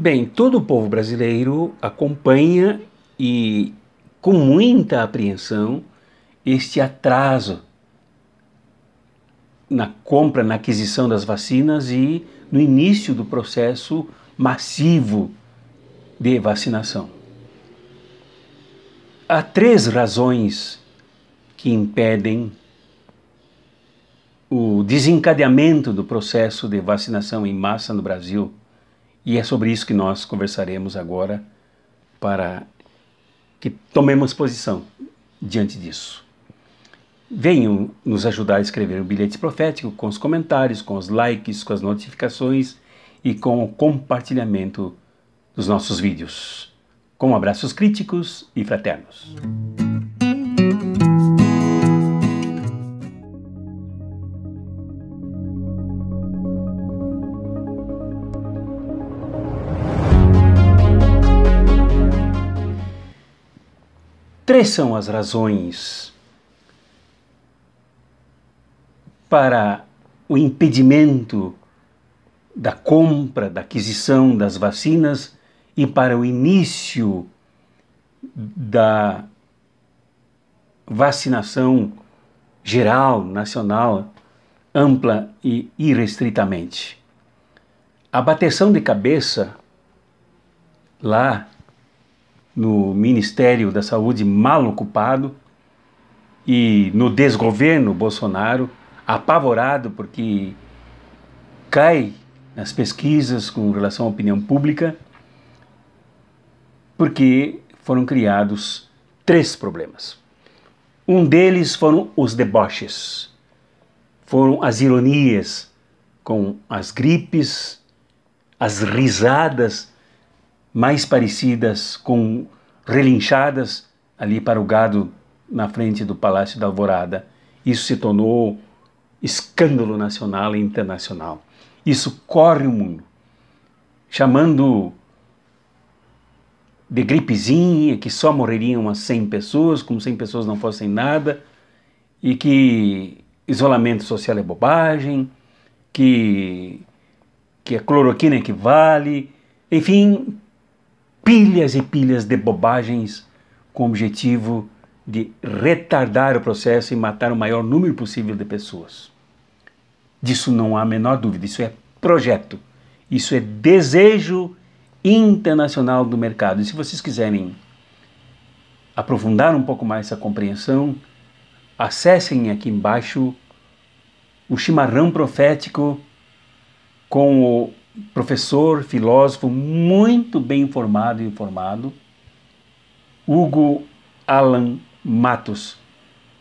Bem, todo o povo brasileiro acompanha e com muita apreensão este atraso na compra, na aquisição das vacinas e no início do processo massivo de vacinação. Há três razões que impedem o desencadeamento do processo de vacinação em massa no Brasil e é sobre isso que nós conversaremos agora para que tomemos posição diante disso. Venham nos ajudar a escrever um bilhete profético com os comentários, com os likes, com as notificações e com o compartilhamento dos nossos vídeos. Com abraços críticos e fraternos. Três são as razões para o impedimento da compra, da aquisição das vacinas e para o início da vacinação geral, nacional, ampla e irrestritamente. A bateção de cabeça lá no Ministério da Saúde mal ocupado e no desgoverno Bolsonaro, apavorado porque cai nas pesquisas com relação à opinião pública, porque foram criados três problemas. Um deles foram os deboches, foram as ironias com as gripes, as risadas mais parecidas com relinchadas ali para o gado na frente do Palácio da Alvorada. Isso se tornou escândalo nacional e internacional. Isso corre o mundo, chamando de gripezinha, que só morreriam umas 100 pessoas, como 100 pessoas não fossem nada, e que isolamento social é bobagem, que, que a cloroquina equivale, é enfim, pilhas e pilhas de bobagens com o objetivo de retardar o processo e matar o maior número possível de pessoas. Disso não há a menor dúvida, isso é projeto, isso é desejo internacional do mercado. E se vocês quiserem aprofundar um pouco mais essa compreensão, acessem aqui embaixo o chimarrão profético com o professor, filósofo, muito bem informado e informado, Hugo Alan Matos,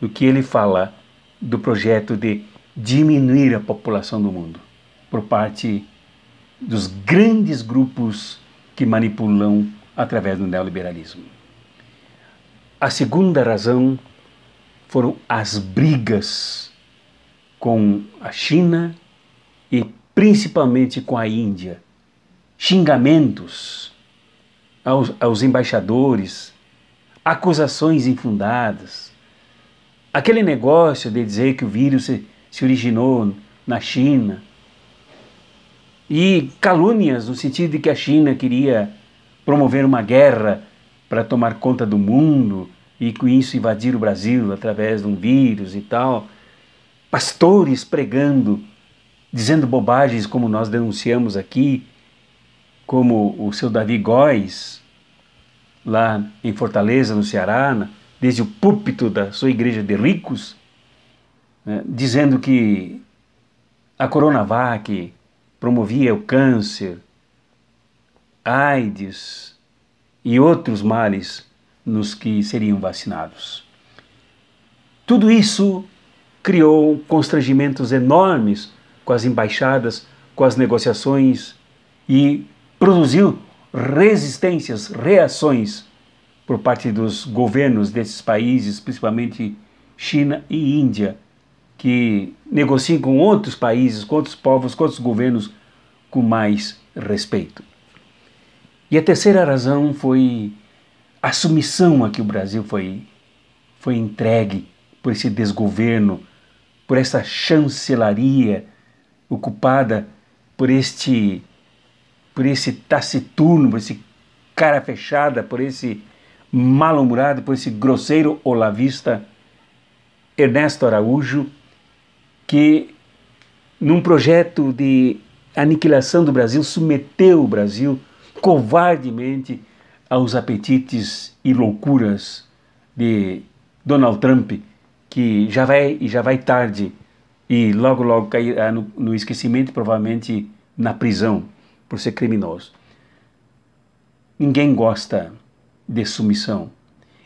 do que ele fala do projeto de diminuir a população do mundo por parte dos grandes grupos que manipulam através do neoliberalismo. A segunda razão foram as brigas com a China e principalmente com a Índia. Xingamentos aos, aos embaixadores, acusações infundadas. Aquele negócio de dizer que o vírus se, se originou na China. E calúnias no sentido de que a China queria promover uma guerra para tomar conta do mundo e com isso invadir o Brasil através de um vírus e tal. Pastores pregando dizendo bobagens como nós denunciamos aqui, como o seu Davi Góes, lá em Fortaleza, no Ceará, desde o púlpito da sua igreja de ricos, né, dizendo que a Coronavac promovia o câncer, AIDS e outros males nos que seriam vacinados. Tudo isso criou constrangimentos enormes com as embaixadas, com as negociações e produziu resistências, reações por parte dos governos desses países, principalmente China e Índia, que negociam com outros países, com outros povos, com outros governos com mais respeito. E a terceira razão foi a submissão a que o Brasil foi, foi entregue por esse desgoverno, por essa chancelaria ocupada por este por esse taciturno, por esse cara fechada, por esse mal-humorado, por esse grosseiro olavista Ernesto Araújo, que num projeto de aniquilação do Brasil submeteu o Brasil covardemente aos apetites e loucuras de Donald Trump, que já vai e já vai tarde e logo, logo cairá ah, no, no esquecimento, provavelmente na prisão, por ser criminoso. Ninguém gosta de submissão.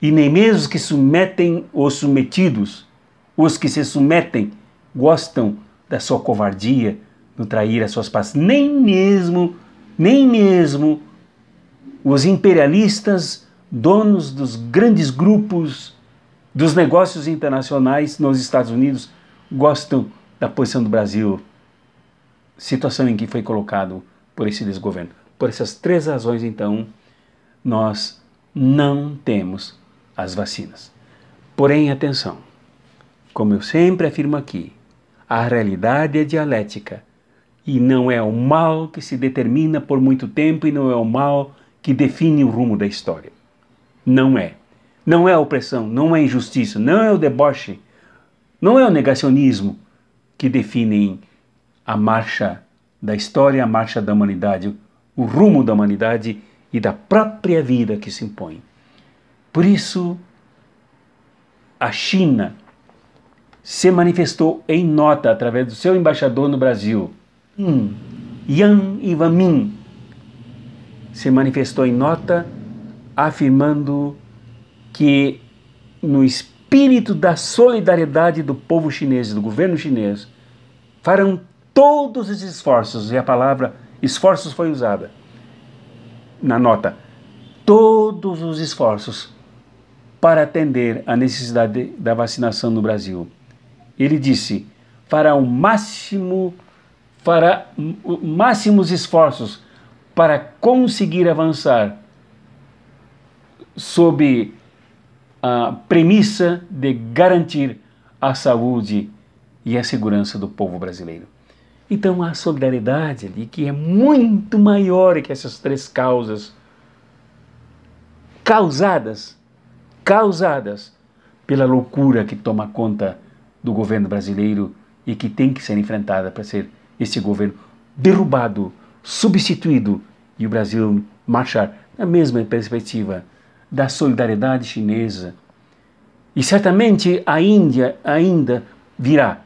E nem mesmo os que submetem os submetidos, os que se submetem, gostam da sua covardia no trair as suas partes Nem mesmo, nem mesmo os imperialistas, donos dos grandes grupos dos negócios internacionais nos Estados Unidos, gosto da posição do Brasil, situação em que foi colocado por esse desgoverno. Por essas três razões, então, nós não temos as vacinas. Porém, atenção, como eu sempre afirmo aqui, a realidade é dialética e não é o mal que se determina por muito tempo e não é o mal que define o rumo da história. Não é. Não é a opressão, não é a injustiça, não é o deboche não é o negacionismo que define a marcha da história, a marcha da humanidade, o rumo da humanidade e da própria vida que se impõe. Por isso, a China se manifestou em nota através do seu embaixador no Brasil, hum, Yan Ivamin, se manifestou em nota afirmando que no espírito espírito da solidariedade do povo chinês, do governo chinês, farão todos os esforços, e a palavra esforços foi usada na nota, todos os esforços para atender à necessidade da vacinação no Brasil. Ele disse: fará o máximo, fará máximos esforços para conseguir avançar sob a premissa de garantir a saúde e a segurança do povo brasileiro. Então a solidariedade ali, que é muito maior que essas três causas causadas, causadas pela loucura que toma conta do governo brasileiro e que tem que ser enfrentada para ser esse governo derrubado, substituído e o Brasil marchar na mesma perspectiva da solidariedade chinesa. E certamente a Índia ainda virá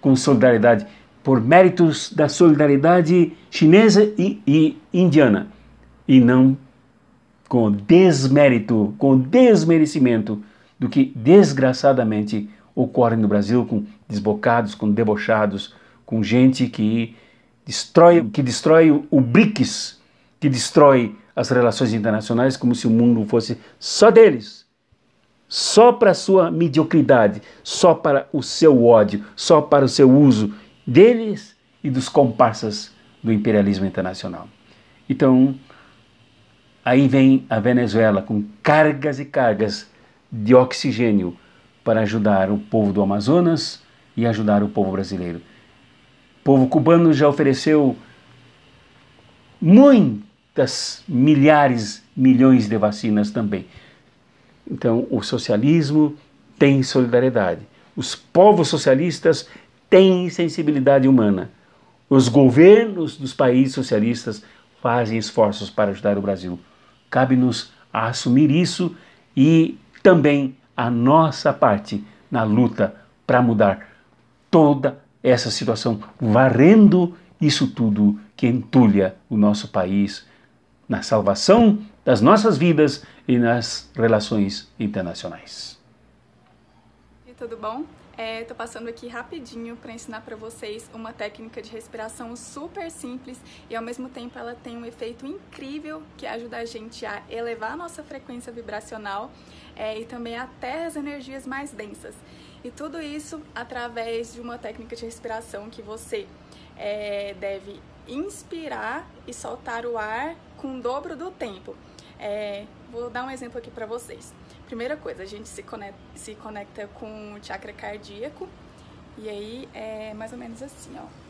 com solidariedade, por méritos da solidariedade chinesa e, e indiana, e não com desmérito, com desmerecimento do que desgraçadamente ocorre no Brasil com desbocados, com debochados, com gente que destrói, que destrói o BRICS, que destrói as relações internacionais como se o mundo fosse só deles, só para a sua mediocridade, só para o seu ódio, só para o seu uso deles e dos comparsas do imperialismo internacional. Então, aí vem a Venezuela com cargas e cargas de oxigênio para ajudar o povo do Amazonas e ajudar o povo brasileiro. O povo cubano já ofereceu muito das milhares, milhões de vacinas também. Então, o socialismo tem solidariedade. Os povos socialistas têm sensibilidade humana. Os governos dos países socialistas fazem esforços para ajudar o Brasil. Cabe-nos a assumir isso e também a nossa parte na luta para mudar toda essa situação, varrendo isso tudo que entulha o nosso país na salvação das nossas vidas e nas relações internacionais. E tudo bom? Estou é, passando aqui rapidinho para ensinar para vocês uma técnica de respiração super simples e ao mesmo tempo ela tem um efeito incrível que ajuda a gente a elevar a nossa frequência vibracional é, e também até as energias mais densas. E tudo isso através de uma técnica de respiração que você é, deve inspirar e soltar o ar com o dobro do tempo. É, vou dar um exemplo aqui para vocês. Primeira coisa, a gente se conecta, se conecta com o chakra cardíaco, e aí é mais ou menos assim, ó.